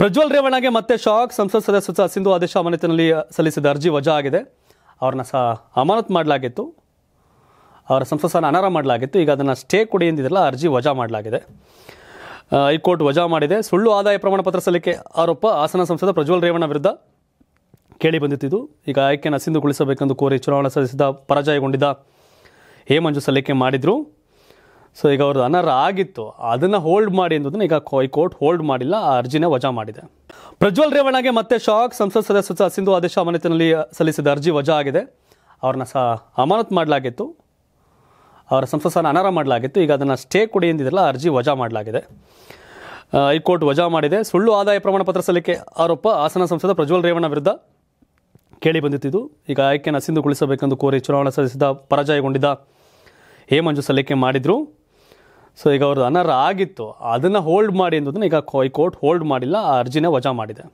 ಪ್ರಜ್ವಲ್ ರೇವಣ್ಣಗೆ ಮತ್ತೆ ಶಾಕ್ ಸಂಸತ್ ಸದಸ್ಯ ಸಿಂಧು ಆದೇಶ ಅಮಾನತಿನಲ್ಲಿ ಸಲ್ಲಿಸಿದ ಅರ್ಜಿ ವಜಾ ಆಗಿದೆ ಅವ್ರನ್ನ ಸಹ ಅಮಾನತ್ ಮಾಡಲಾಗಿತ್ತು ಅವರ ಸಂಸತ್ ಸಹ ಮಾಡಲಾಗಿತ್ತು ಈಗ ಅದನ್ನು ಸ್ಟೇ ಕೊಡಿ ಎಂದಿದ್ರಲ್ಲ ಅರ್ಜಿ ವಜಾ ಮಾಡಲಾಗಿದೆ ಹೈಕೋರ್ಟ್ ವಜಾ ಮಾಡಿದೆ ಸುಳ್ಳು ಆದಾಯ ಪ್ರಮಾಣ ಪತ್ರ ಸಲ್ಲಿಕೆ ಆರೋಪ ಹಾಸನ ಸಂಸದ ಪ್ರಜ್ವಲ್ ರೇವಣ್ಣ ವಿರುದ್ಧ ಕೇಳಿ ಬಂದಿತ್ತಿದ್ದು ಈಗ ಆಯ್ಕೆಯನ್ನು ಸಿಂಧುಗೊಳಿಸಬೇಕೆಂದು ಕೋರಿ ಚುನಾವಣಾ ಸಲ್ಲಿಸಿದ ಪರಾಜಯಗೊಂಡಿದ್ದ ಹೇಮಂಜು ಸಲ್ಲಿಕೆ ಮಾಡಿದರು ಸೊ ಈಗ ಅವ್ರದ್ದು ಅನರ್ಹ ಆಗಿತ್ತು ಅದನ್ನು ಹೋಲ್ಡ್ ಮಾಡಿ ಅನ್ನೋದನ್ನ ಈಗ ಕೋರ್ಟ್ ಹೋಲ್ಡ್ ಮಾಡಿಲ್ಲ ಆ ಅರ್ಜಿನ ವಜಾ ಮಾಡಿದೆ ಪ್ರಜ್ವಲ್ ರೇವಣ್ಣಗೆ ಮತ್ತೆ ಶಾಕ್ ಸಂಸತ್ ಸದಸ್ಯ ಸಿಂಧು ಆದೇಶ ಅಮಾನತಿನಲ್ಲಿ ಸಲ್ಲಿಸಿದ ಅರ್ಜಿ ವಜಾ ಆಗಿದೆ ಅವ್ರನ್ನ ಸಹ ಅಮಾನತ್ ಮಾಡಲಾಗಿತ್ತು ಅವರ ಸಂಸತ್ಸನ್ನು ಅನರ್ಹ ಮಾಡಲಾಗಿತ್ತು ಈಗ ಅದನ್ನು ಸ್ಟೇ ಕೊಡಿ ಎಂದಿದ್ರಲ್ಲ ಅರ್ಜಿ ವಜಾ ಮಾಡಲಾಗಿದೆ ಹೈಕೋರ್ಟ್ ವಜಾ ಮಾಡಿದೆ ಸುಳ್ಳು ಆದಾಯ ಪ್ರಮಾಣ ಪತ್ರ ಸಲ್ಲಿಕೆ ಆರೋಪ ಹಾಸನ ಸಂಸದ ಪ್ರಜ್ವಲ್ ರೇವಣ್ಣ ವಿರುದ್ಧ ಕೇಳಿ ಬಂದಿತ್ತಿದ್ದು ಈಗ ಆಯ್ಕೆಯನ್ನು ಸಿಂಧುಗೊಳಿಸಬೇಕೆಂದು ಕೋರಿ ಚುನಾವಣಾ ಸಲ್ಲಿಸಿದ ಪರಾಜಯಗೊಂಡಿದ್ದ ಹೇಮಂಜು ಸಲ್ಲಿಕೆ ಮಾಡಿದ್ರು ಸೊ ಈಗ ಅವ್ರದ್ದು ಅನರ್ಹ ಆಗಿತ್ತು ಅದನ್ನು ಹೋಲ್ಡ್ ಮಾಡಿ ಅನ್ನೋದನ್ನ ಈಗ ಕೋರ್ಟ್ ಹೋಲ್ಡ್ ಮಾಡಿಲ್ಲ ಆ ಅರ್ಜಿನ ವಜಾ ಮಾಡಿದೆ